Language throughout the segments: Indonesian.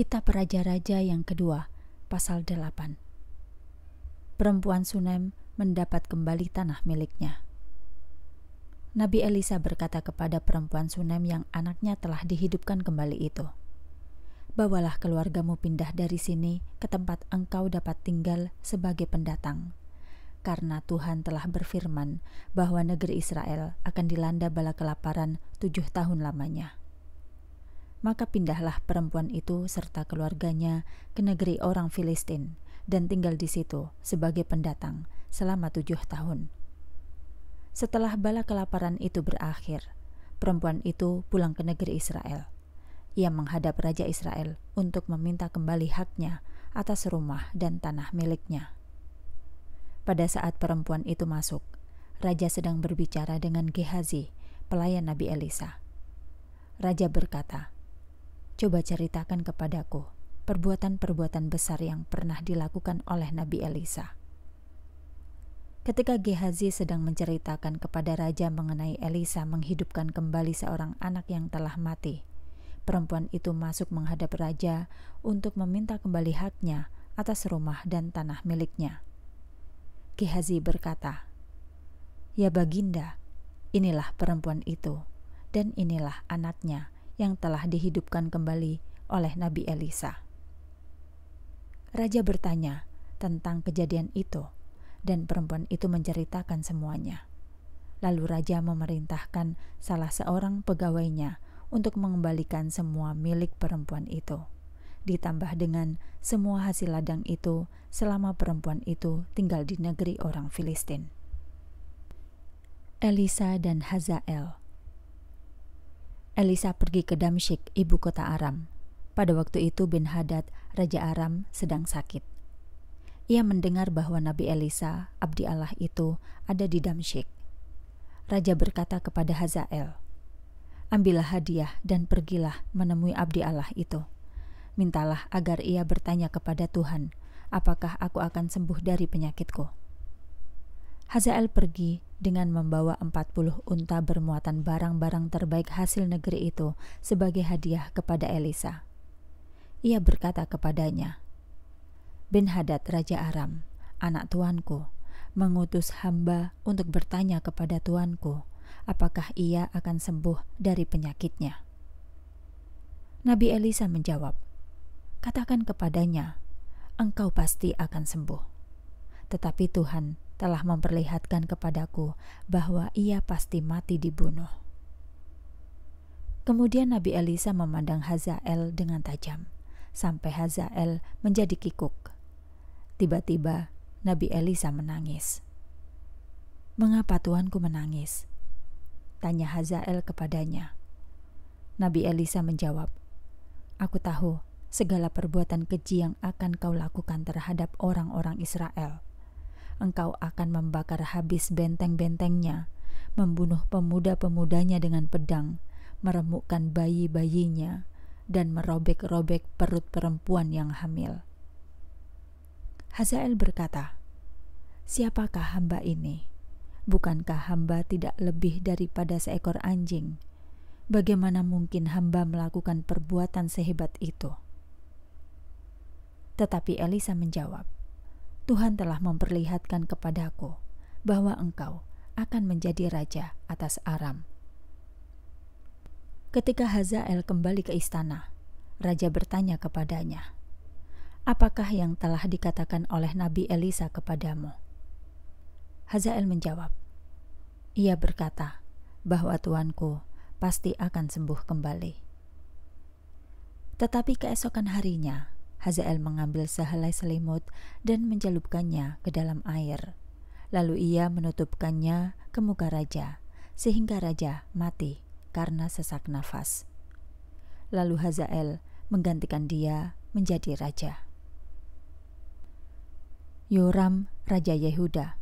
Kitab Raja-Raja yang kedua, pasal 8. Perempuan Sunem mendapat kembali tanah miliknya. Nabi Elisa berkata kepada perempuan Sunem yang anaknya telah dihidupkan kembali itu, "Bawalah keluargamu pindah dari sini ke tempat engkau dapat tinggal sebagai pendatang." Karena Tuhan telah berfirman bahwa negeri Israel akan dilanda bala kelaparan tujuh tahun lamanya maka pindahlah perempuan itu serta keluarganya ke negeri orang Filistin dan tinggal di situ sebagai pendatang selama tujuh tahun. Setelah bala kelaparan itu berakhir, perempuan itu pulang ke negeri Israel. Ia menghadap Raja Israel untuk meminta kembali haknya atas rumah dan tanah miliknya. Pada saat perempuan itu masuk, Raja sedang berbicara dengan Gehazi, pelayan Nabi Elisa. Raja berkata, Coba ceritakan kepadaku perbuatan-perbuatan besar yang pernah dilakukan oleh Nabi Elisa. Ketika Gehazi sedang menceritakan kepada raja mengenai Elisa menghidupkan kembali seorang anak yang telah mati, perempuan itu masuk menghadap raja untuk meminta kembali haknya atas rumah dan tanah miliknya. Gehazi berkata, "Ya Baginda, inilah perempuan itu, dan inilah anaknya yang telah dihidupkan kembali oleh Nabi Elisa. Raja bertanya tentang kejadian itu, dan perempuan itu menceritakan semuanya. Lalu raja memerintahkan salah seorang pegawainya untuk mengembalikan semua milik perempuan itu, ditambah dengan semua hasil ladang itu selama perempuan itu tinggal di negeri orang Filistin. Elisa dan Hazael Elisa pergi ke Damsyik, ibu kota Aram. Pada waktu itu bin Hadad, Raja Aram, sedang sakit. Ia mendengar bahwa Nabi Elisa, abdi Allah itu, ada di Damsyik. Raja berkata kepada Hazael, Ambillah hadiah dan pergilah menemui abdi Allah itu. Mintalah agar ia bertanya kepada Tuhan, apakah aku akan sembuh dari penyakitku. Hazael pergi dengan membawa 40 unta bermuatan barang-barang terbaik hasil negeri itu sebagai hadiah kepada Elisa. Ia berkata kepadanya, "Bin Hadad Raja Aram, anak tuanku, mengutus hamba untuk bertanya kepada tuanku, apakah ia akan sembuh dari penyakitnya?" Nabi Elisa menjawab, "Katakan kepadanya, engkau pasti akan sembuh." Tetapi Tuhan telah memperlihatkan kepadaku bahwa ia pasti mati dibunuh. Kemudian Nabi Elisa memandang Hazael dengan tajam, sampai Hazael menjadi kikuk. Tiba-tiba Nabi Elisa menangis. Mengapa Tuanku menangis? Tanya Hazael kepadanya. Nabi Elisa menjawab, Aku tahu segala perbuatan keji yang akan kau lakukan terhadap orang-orang Israel engkau akan membakar habis benteng-bentengnya, membunuh pemuda-pemudanya dengan pedang, meremukkan bayi-bayinya, dan merobek-robek perut perempuan yang hamil. Hazael berkata, "Siapakah hamba ini? Bukankah hamba tidak lebih daripada seekor anjing? Bagaimana mungkin hamba melakukan perbuatan sehebat itu?" Tetapi Elisa menjawab, Tuhan telah memperlihatkan kepadaku bahwa engkau akan menjadi raja atas Aram. Ketika Hazael kembali ke istana, raja bertanya kepadanya, "Apakah yang telah dikatakan oleh Nabi Elisa kepadamu?" Hazael menjawab, "Ia berkata bahwa tuanku pasti akan sembuh kembali." Tetapi keesokan harinya, Hazael mengambil sehelai selimut dan mencelupkannya ke dalam air. Lalu ia menutupkannya ke muka raja, sehingga raja mati karena sesak nafas. Lalu Hazael menggantikan dia menjadi raja. Yoram, Raja Yehuda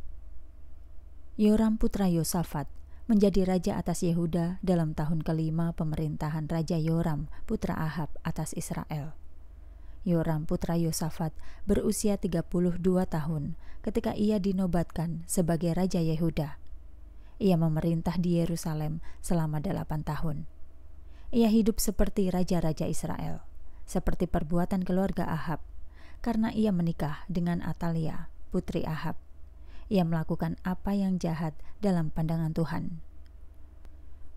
Yoram putra Yosafat menjadi raja atas Yehuda dalam tahun kelima pemerintahan Raja Yoram putra Ahab atas Israel. Yoram putra Yosafat berusia 32 tahun ketika ia dinobatkan sebagai Raja Yehuda. Ia memerintah di Yerusalem selama delapan tahun. Ia hidup seperti raja-raja Israel, seperti perbuatan keluarga Ahab, karena ia menikah dengan Atalia, putri Ahab. Ia melakukan apa yang jahat dalam pandangan Tuhan.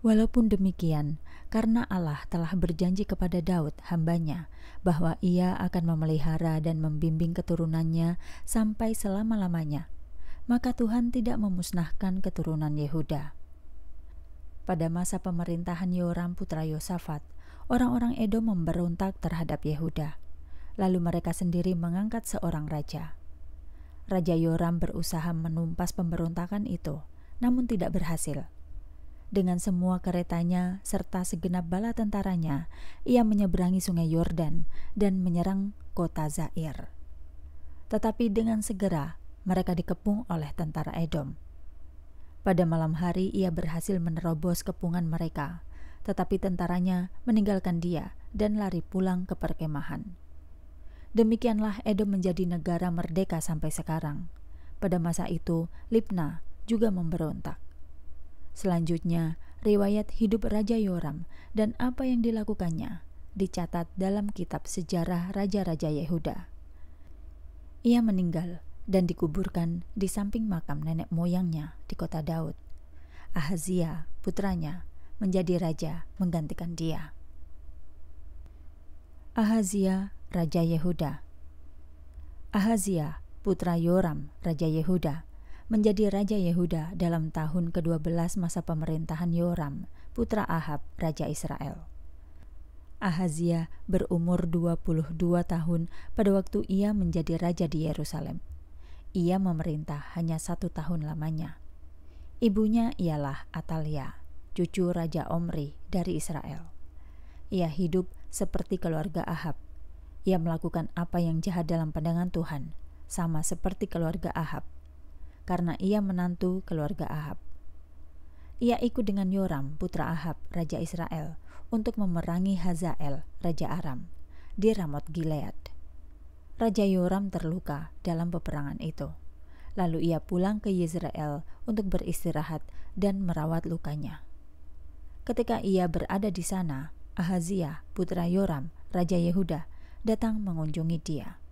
Walaupun demikian, karena Allah telah berjanji kepada Daud, hambanya, bahwa ia akan memelihara dan membimbing keturunannya sampai selama-lamanya, maka Tuhan tidak memusnahkan keturunan Yehuda. Pada masa pemerintahan Yoram putra Yosafat, orang-orang Edo memberontak terhadap Yehuda. Lalu mereka sendiri mengangkat seorang raja. Raja Yoram berusaha menumpas pemberontakan itu, namun tidak berhasil dengan semua keretanya serta segenap bala tentaranya, ia menyeberangi sungai Yordan dan menyerang kota Zair. Tetapi dengan segera mereka dikepung oleh tentara Edom. Pada malam hari ia berhasil menerobos kepungan mereka, tetapi tentaranya meninggalkan dia dan lari pulang ke perkemahan. Demikianlah Edom menjadi negara merdeka sampai sekarang. Pada masa itu, Lipna juga memberontak. Selanjutnya, riwayat hidup Raja Yoram dan apa yang dilakukannya dicatat dalam kitab sejarah Raja-Raja Yehuda. Ia meninggal dan dikuburkan di samping makam nenek moyangnya di kota Daud. Ahazia, putranya, menjadi raja menggantikan dia. Ahazia, Raja Yehuda Ahazia, putra Yoram, Raja Yehuda, menjadi Raja Yehuda dalam tahun ke-12 masa pemerintahan Yoram, putra Ahab, Raja Israel. Ahazia berumur 22 tahun pada waktu ia menjadi raja di Yerusalem. Ia memerintah hanya satu tahun lamanya. Ibunya ialah Atalia, cucu Raja Omri dari Israel. Ia hidup seperti keluarga Ahab. Ia melakukan apa yang jahat dalam pandangan Tuhan, sama seperti keluarga Ahab, karena ia menantu keluarga Ahab. Ia ikut dengan Yoram, putra Ahab, raja Israel, untuk memerangi Hazael, raja Aram, di Ramot Gilead. Raja Yoram terluka dalam peperangan itu. Lalu ia pulang ke Yezreel untuk beristirahat dan merawat lukanya. Ketika ia berada di sana, Ahaziah, putra Yoram, raja Yehuda, datang mengunjungi dia.